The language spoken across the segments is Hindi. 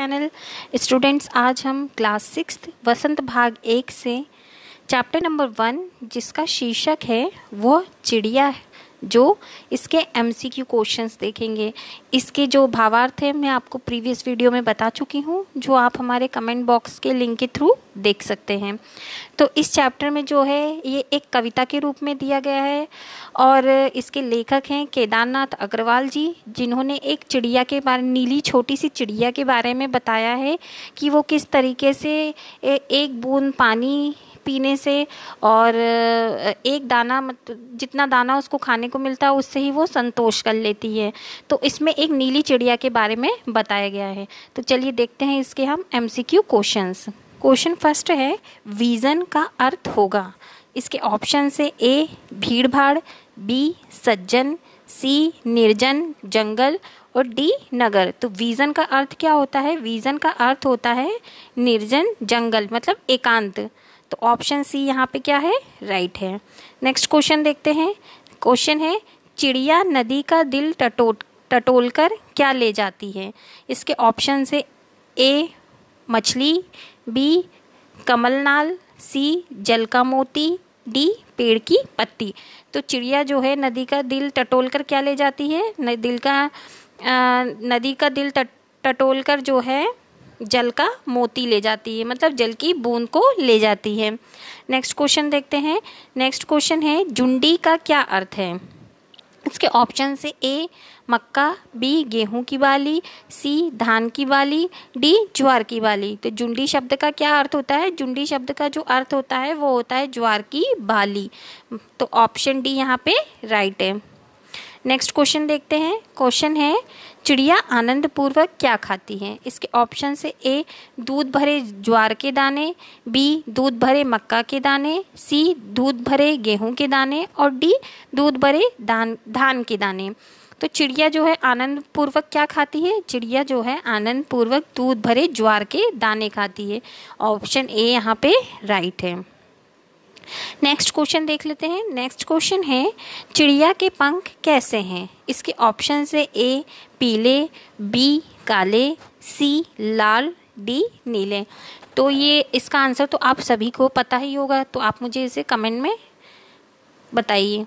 चैनल स्टूडेंट्स आज हम क्लास सिक्स वसंत भाग एक से चैप्टर नंबर वन जिसका शीर्षक है वो चिड़िया है जो इसके एम सी क्यू क्वेश्चन देखेंगे इसके जो भावार्थ है मैं आपको प्रीवियस वीडियो में बता चुकी हूँ जो आप हमारे कमेंट बॉक्स के लिंक के थ्रू देख सकते हैं तो इस चैप्टर में जो है ये एक कविता के रूप में दिया गया है और इसके लेखक हैं केदारनाथ अग्रवाल जी जिन्होंने एक चिड़िया के बारे नीली छोटी सी चिड़िया के बारे में बताया है कि वो किस तरीके से एक बूंद पानी पीने से और एक दाना जितना दाना उसको खाने को मिलता है उससे ही वो संतोष कर लेती है तो इसमें एक नीली चिड़िया के बारे में बताया गया है तो चलिए देखते हैं इसके हम M C Q question question first है विज़न का अर्थ होगा इसके ऑप्शन से ए भीड़ भाड़ बी सज्जन सी निर्जन जंगल और डी नगर तो विज़न का अर्थ क्या होता है विज़न का अर्थ होता है निर्जन जंगल मतलब एकांत तो ऑप्शन सी यहाँ पे क्या है राइट है नेक्स्ट क्वेश्चन देखते हैं क्वेश्चन है चिड़िया नदी का दिल टटो टटोल कर क्या ले जाती है इसके ऑप्शन है ए मछली बी कमलनाल सी जल का मोती डी पेड़ की पत्ती तो चिड़िया जो है नदी का दिल टटोल कर क्या ले जाती है दिल का आ, नदी का दिल टटोल कर जो है जल का मोती ले जाती है मतलब जल की बूंद को ले जाती है नेक्स्ट क्वेश्चन देखते हैं नेक्स्ट क्वेश्चन है जुंडी का क्या अर्थ है इसके ऑप्शन से ए मक्का बी गेहूं की बाली सी धान की बाली डी ज्वार की बाली तो जुंडी शब्द का क्या अर्थ होता है जुंडी शब्द का जो अर्थ होता है वो होता है ज्वार की बाली तो ऑप्शन डी यहाँ पे राइट है नेक्स्ट क्वेश्चन देखते हैं क्वेश्चन है चिड़िया आनंद पूर्वक क्या खाती है इसके ऑप्शन से ए दूध भरे ज्वार के दाने बी दूध भरे मक्का के दाने सी दूध भरे गेहूं के दाने और डी दूध भरे धान धान के दाने तो चिड़िया जो है आनंद पूर्वक क्या खाती है चिड़िया जो है आनंद पूर्वक दूध भरे ज्वार के दाने खाती है ऑप्शन ए यहाँ पे राइट है नेक्स्ट क्वेश्चन देख लेते हैं नेक्स्ट क्वेश्चन है चिड़िया के पंख कैसे हैं इसके ऑप्शन है ए पीले बी काले सी लाल डी नीले तो ये इसका आंसर तो आप सभी को पता ही होगा तो आप मुझे इसे कमेंट में बताइए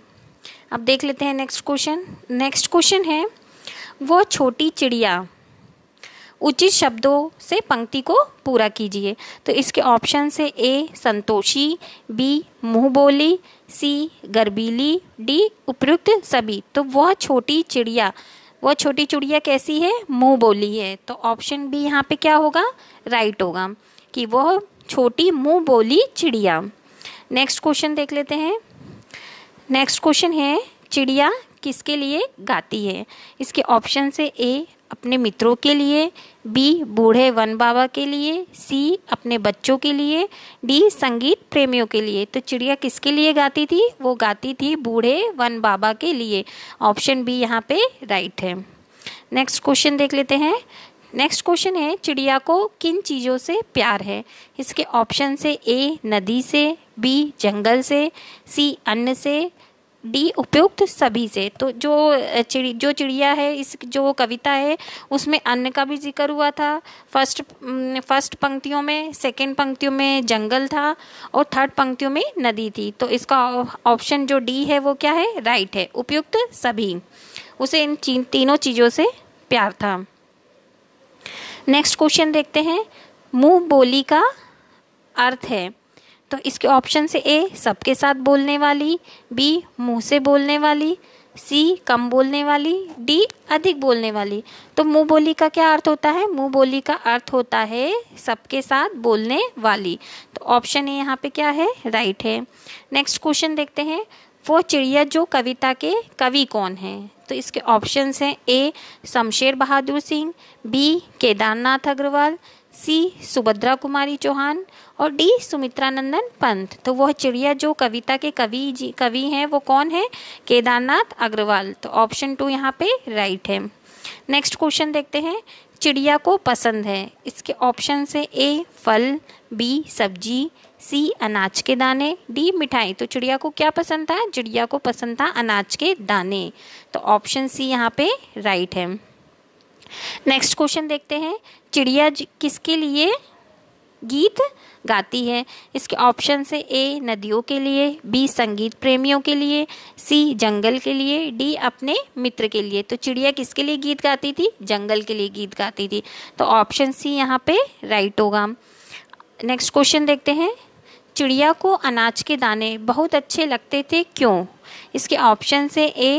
अब देख लेते हैं नेक्स्ट क्वेश्चन नेक्स्ट क्वेश्चन है वो छोटी चिड़िया उचित शब्दों से पंक्ति को पूरा कीजिए तो इसके ऑप्शन से ए संतोषी बी मुँह बोली सी गर्बीली डी उपयुक्त सभी तो वह छोटी चिड़िया वह छोटी चिड़िया कैसी है मुँह बोली है तो ऑप्शन बी यहाँ पे क्या होगा राइट होगा कि वह छोटी मुँह बोली चिड़िया नेक्स्ट क्वेश्चन देख लेते हैं नेक्स्ट क्वेश्चन है चिड़िया किसके लिए गाती है इसके ऑप्शन से ए अपने मित्रों के लिए बी बूढ़े वन बाबा के लिए सी अपने बच्चों के लिए डी संगीत प्रेमियों के लिए तो चिड़िया किसके लिए गाती थी वो गाती थी बूढ़े वन बाबा के लिए ऑप्शन बी यहाँ पे राइट है नेक्स्ट क्वेश्चन देख लेते हैं नेक्स्ट क्वेश्चन है चिड़िया को किन चीज़ों से प्यार है इसके ऑप्शन से ए नदी से बी जंगल से सी अन्न से डी उपयुक्त सभी से तो जो चिड़ी जो चिड़िया है इस जो कविता है उसमें अन्न का भी जिक्र हुआ था फर्स्ट फर्स्ट पंक्तियों में सेकंड पंक्तियों में जंगल था और थर्ड पंक्तियों में नदी थी तो इसका ऑप्शन जो डी है वो क्या है राइट है उपयुक्त सभी उसे इन तीनों चीज़ों से प्यार था नेक्स्ट क्वेश्चन देखते हैं मुँह बोली का अर्थ है तो इसके ऑप्शन से ए सबके साथ बोलने वाली बी मुंह से बोलने वाली सी कम बोलने वाली डी अधिक बोलने वाली तो मुंह बोली का क्या अर्थ होता है मुंह बोली का अर्थ होता है सबके साथ बोलने वाली तो ऑप्शन ए यहाँ पे क्या है राइट है नेक्स्ट क्वेश्चन देखते हैं वो चिड़िया जो कविता के कवि कौन है तो इसके ऑप्शन हैं A Shamsher Bahadur Singh B Kedarnath Agarwal C Subhadra Kumari Chauhan और डी सुमित्रा नंदन पंत तो वह चिड़िया जो कविता के कवि जी कवि हैं वो कौन है केदारनाथ अग्रवाल तो ऑप्शन टू यहाँ पे राइट है नेक्स्ट क्वेश्चन देखते हैं चिड़िया को पसंद है इसके ऑप्शन से ए फल बी सब्जी सी अनाज के दाने डी मिठाई तो चिड़िया को क्या पसंद था चिड़िया को पसंद था अनाज के दाने तो ऑप्शन सी यहाँ पे राइट है नेक्स्ट क्वेश्चन देखते हैं चिड़िया किसके लिए गीत गाती है इसके ऑप्शन से ए नदियों के लिए बी संगीत प्रेमियों के लिए सी जंगल के लिए डी अपने मित्र के लिए तो चिड़िया किसके लिए गीत गाती थी जंगल के लिए गीत गाती थी तो ऑप्शन सी यहाँ पे राइट होगा नेक्स्ट क्वेश्चन देखते हैं चिड़िया को अनाज के दाने बहुत अच्छे लगते थे क्यों इसके ऑप्शन से ए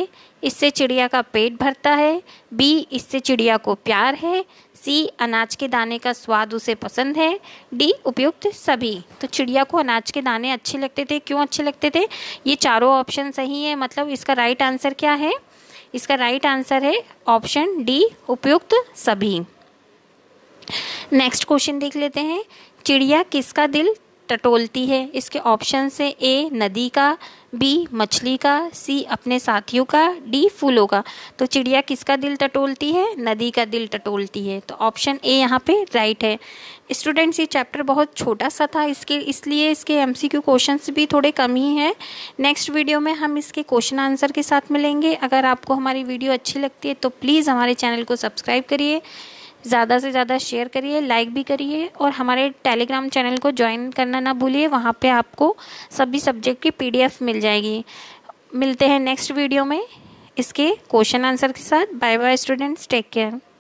इससे चिड़िया का पेट भरता है बी इससे चिड़िया को प्यार है सी अनाज के दाने का स्वाद उसे पसंद है डी उपयुक्त सभी तो चिड़िया को अनाज के दाने अच्छे लगते थे क्यों अच्छे लगते थे ये चारों ऑप्शन सही है मतलब इसका राइट आंसर क्या है इसका राइट आंसर है ऑप्शन डी उपयुक्त सभी नेक्स्ट क्वेश्चन देख लेते हैं चिड़िया किसका दिल टटोलती है इसके ऑप्शन से ए नदी का बी मछली का सी अपने साथियों का डी फूलों का तो चिड़िया किसका दिल टटोलती है नदी का दिल टटोलती है तो ऑप्शन ए यहाँ पे राइट है स्टूडेंट्स ये चैप्टर बहुत छोटा सा था इसके इसलिए इसके एमसीक्यू क्वेश्चंस भी थोड़े कम ही हैं नेक्स्ट वीडियो में हम इसके क्वेश्चन आंसर के साथ मिलेंगे अगर आपको हमारी वीडियो अच्छी लगती है तो प्लीज़ हमारे चैनल को सब्सक्राइब करिए ज़्यादा से ज़्यादा शेयर करिए लाइक भी करिए और हमारे टेलीग्राम चैनल को ज्वाइन करना ना भूलिए वहाँ पे आपको सभी सब्जेक्ट की पीडीएफ मिल जाएगी मिलते हैं नेक्स्ट वीडियो में इसके क्वेश्चन आंसर के साथ bye bye students take care